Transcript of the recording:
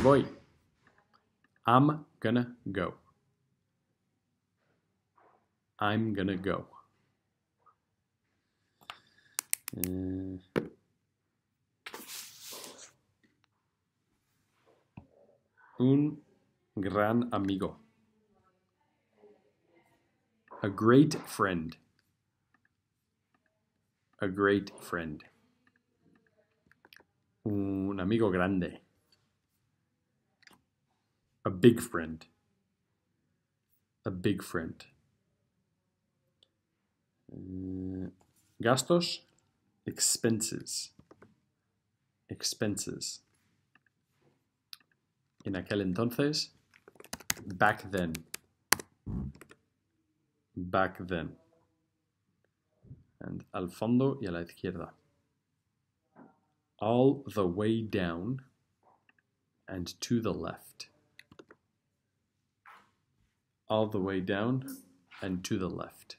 voy. I'm gonna go. I'm gonna go. Eh, un gran amigo. A great friend. A great friend. Un amigo grande. a big friend, a big friend. Uh, gastos, expenses, expenses. En aquel entonces, back then, back then. And al fondo y a la izquierda. All the way down and to the left all the way down and to the left.